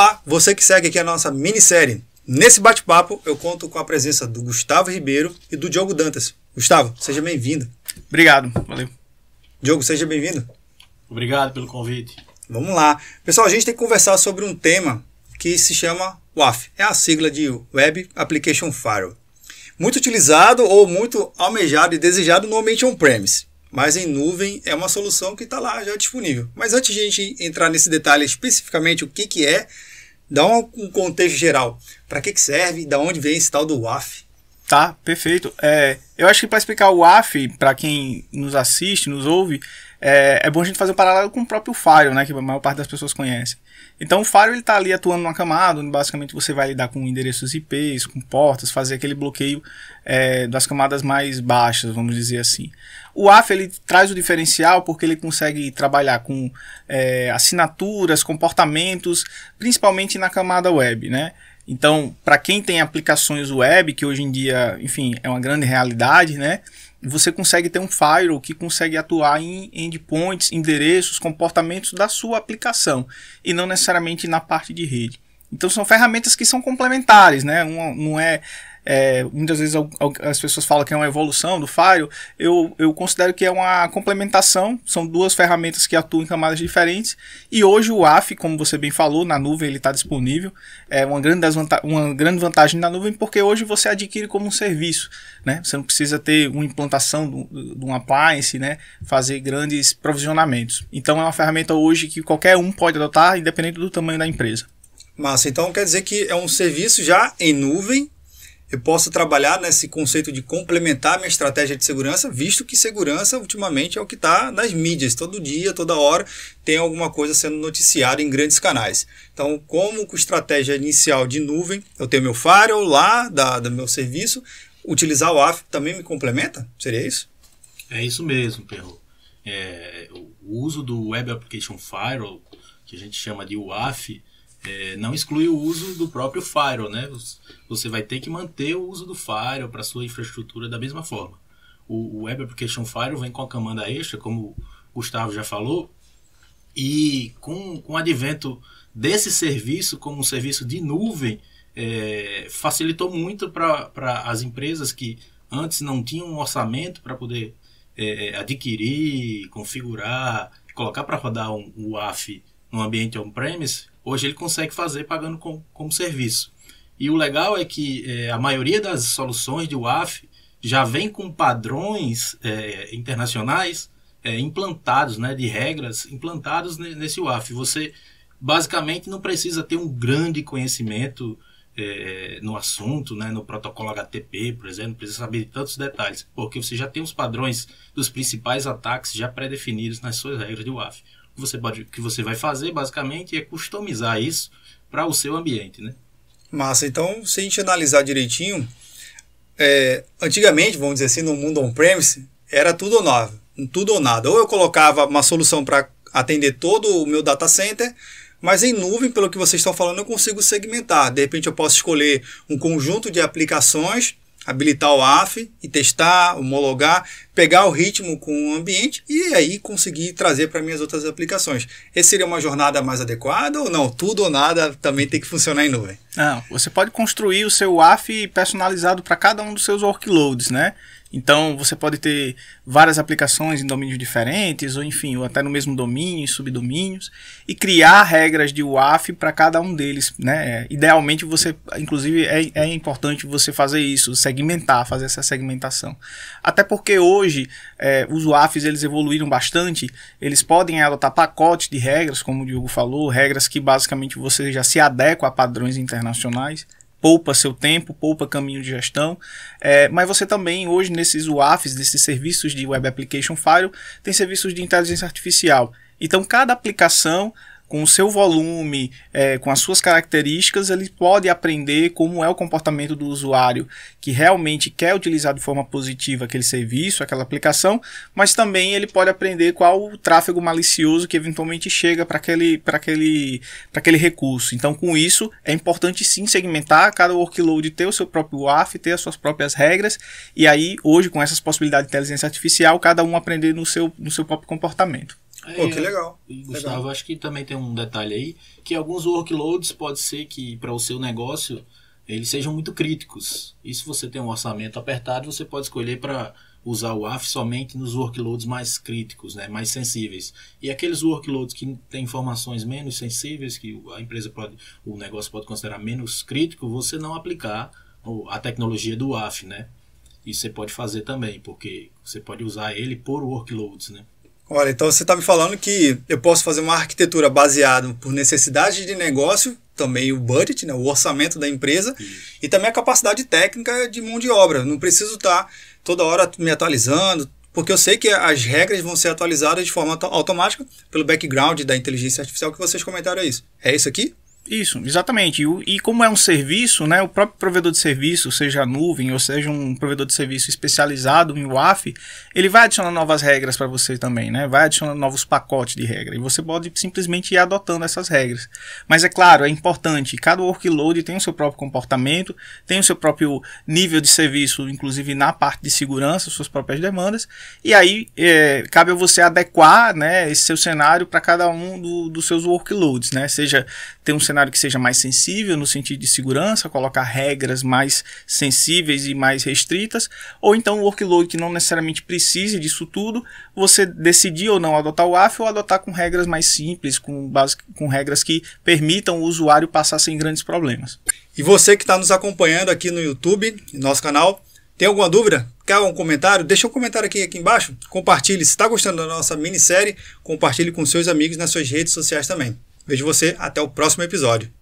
Olá, você que segue aqui a nossa minissérie. Nesse bate-papo, eu conto com a presença do Gustavo Ribeiro e do Diogo Dantas. Gustavo, seja bem-vindo. Obrigado, valeu. Diogo, seja bem-vindo. Obrigado pelo convite. Vamos lá. Pessoal, a gente tem que conversar sobre um tema que se chama WAF. É a sigla de Web Application Firewall. Muito utilizado ou muito almejado e desejado no ambiente on-premise. Mas em nuvem é uma solução que está lá já disponível. Mas antes de a gente entrar nesse detalhe especificamente o que, que é, dá um contexto geral. Para que, que serve? Da onde vem esse tal do WAF? Tá, perfeito. É, eu acho que para explicar o WAF, para quem nos assiste, nos ouve, é, é, bom a gente fazer um paralelo com o próprio Fire, né, que a maior parte das pessoas conhece. Então o Faro ele está ali atuando numa camada, onde basicamente você vai lidar com endereços IPs, com portas, fazer aquele bloqueio é, das camadas mais baixas, vamos dizer assim. O AF ele traz o diferencial porque ele consegue trabalhar com é, assinaturas, comportamentos, principalmente na camada web, né? Então, para quem tem aplicações web, que hoje em dia, enfim, é uma grande realidade, né? Você consegue ter um firewall que consegue atuar em endpoints, endereços, comportamentos da sua aplicação e não necessariamente na parte de rede. Então são ferramentas que são complementares, né? não é é, muitas vezes as pessoas falam que é uma evolução do Fire, eu, eu considero que é uma complementação, são duas ferramentas que atuam em camadas diferentes, e hoje o AF, como você bem falou, na nuvem ele está disponível, é uma grande, uma grande vantagem na nuvem, porque hoje você adquire como um serviço, né? você não precisa ter uma implantação de um appliance, né? fazer grandes provisionamentos. Então é uma ferramenta hoje que qualquer um pode adotar, independente do tamanho da empresa. Massa, então quer dizer que é um serviço já em nuvem, eu posso trabalhar nesse conceito de complementar minha estratégia de segurança, visto que segurança ultimamente é o que está nas mídias, todo dia, toda hora tem alguma coisa sendo noticiada em grandes canais. Então, como com estratégia inicial de nuvem, eu tenho meu firewall lá da, do meu serviço, utilizar o AF também me complementa? Seria isso? É isso mesmo, Perro. É, o uso do Web Application Firewall, que a gente chama de UAF, é, não exclui o uso do próprio firewall, né? Você vai ter que manter o uso do firewall para sua infraestrutura da mesma forma. O, o Web Application Firewall vem com a camada extra, como o Gustavo já falou, e com, com o advento desse serviço como um serviço de nuvem, é, facilitou muito para as empresas que antes não tinham um orçamento para poder é, é, adquirir, configurar, colocar para rodar um, um WAF no ambiente on-premise, hoje ele consegue fazer pagando com, como serviço. E o legal é que é, a maioria das soluções de WAF já vem com padrões é, internacionais é, implantados, né, de regras implantados nesse WAF. Você basicamente não precisa ter um grande conhecimento é, no assunto, né, no protocolo HTTP, por exemplo, não precisa saber de tantos detalhes, porque você já tem os padrões dos principais ataques já pré-definidos nas suas regras de WAF que você, pode, que você vai fazer basicamente é customizar isso para o seu ambiente, né? Massa, então se a gente analisar direitinho, é, antigamente, vamos dizer assim, no mundo on-premise, era tudo ou nada, tudo ou nada. Ou eu colocava uma solução para atender todo o meu data center, mas em nuvem, pelo que vocês estão falando, eu consigo segmentar. De repente eu posso escolher um conjunto de aplicações habilitar o AF e testar, homologar, pegar o ritmo com o ambiente e aí conseguir trazer para minhas outras aplicações. Essa seria uma jornada mais adequada ou não? Tudo ou nada também tem que funcionar em nuvem. Não, você pode construir o seu AF personalizado para cada um dos seus workloads, né? Então você pode ter várias aplicações em domínios diferentes, ou enfim, ou até no mesmo domínio, em subdomínios, e criar regras de UAF para cada um deles. Né? Idealmente você, inclusive, é, é importante você fazer isso, segmentar, fazer essa segmentação. Até porque hoje é, os UAFs eles evoluíram bastante, eles podem adotar pacotes de regras, como o Diogo falou, regras que basicamente você já se adequa a padrões internacionais poupa seu tempo, poupa caminho de gestão, é, mas você também hoje nesses UAFs, nesses serviços de Web Application File, tem serviços de inteligência artificial. Então cada aplicação com o seu volume, é, com as suas características, ele pode aprender como é o comportamento do usuário que realmente quer utilizar de forma positiva aquele serviço, aquela aplicação, mas também ele pode aprender qual o tráfego malicioso que eventualmente chega para aquele, aquele, aquele recurso. Então, com isso, é importante sim segmentar cada workload, ter o seu próprio WAF, ter as suas próprias regras, e aí, hoje, com essas possibilidades de inteligência artificial, cada um aprender no seu, no seu próprio comportamento. Pô, que legal. E, Gustavo, legal. acho que também tem um detalhe aí, que alguns workloads pode ser que para o seu negócio eles sejam muito críticos. E se você tem um orçamento apertado, você pode escolher para usar o AF somente nos workloads mais críticos, né, mais sensíveis. E aqueles workloads que têm informações menos sensíveis, que a empresa pode, o negócio pode considerar menos crítico, você não aplicar a tecnologia do AF, né? Isso você pode fazer também, porque você pode usar ele por workloads, né? Olha, então você está me falando que eu posso fazer uma arquitetura baseada por necessidade de negócio, também o budget, né, o orçamento da empresa, Isso. e também a capacidade técnica de mão de obra. Não preciso estar tá toda hora me atualizando, porque eu sei que as regras vão ser atualizadas de forma automática pelo background da inteligência artificial que vocês comentaram isso. É isso aqui? Isso, exatamente. E, e, como é um serviço, né, o próprio provedor de serviço, seja a nuvem ou seja um provedor de serviço especializado em WAF, ele vai adicionar novas regras para você também, né? Vai adicionar novos pacotes de regra e você pode simplesmente ir adotando essas regras. Mas é claro, é importante, cada workload tem o seu próprio comportamento, tem o seu próprio nível de serviço, inclusive na parte de segurança, suas próprias demandas, e aí é, cabe a você adequar, né, esse seu cenário para cada um do, dos seus workloads, né? Seja ter um cenário que seja mais sensível no sentido de segurança, colocar regras mais sensíveis e mais restritas, ou então um workload que não necessariamente precise disso tudo, você decidir ou não adotar o AF ou adotar com regras mais simples, com, base, com regras que permitam o usuário passar sem grandes problemas. E você que está nos acompanhando aqui no YouTube, nosso canal, tem alguma dúvida? Quer um comentário? Deixa um comentário aqui, aqui embaixo. Compartilhe. Se está gostando da nossa minissérie, compartilhe com seus amigos nas suas redes sociais também. Vejo você até o próximo episódio.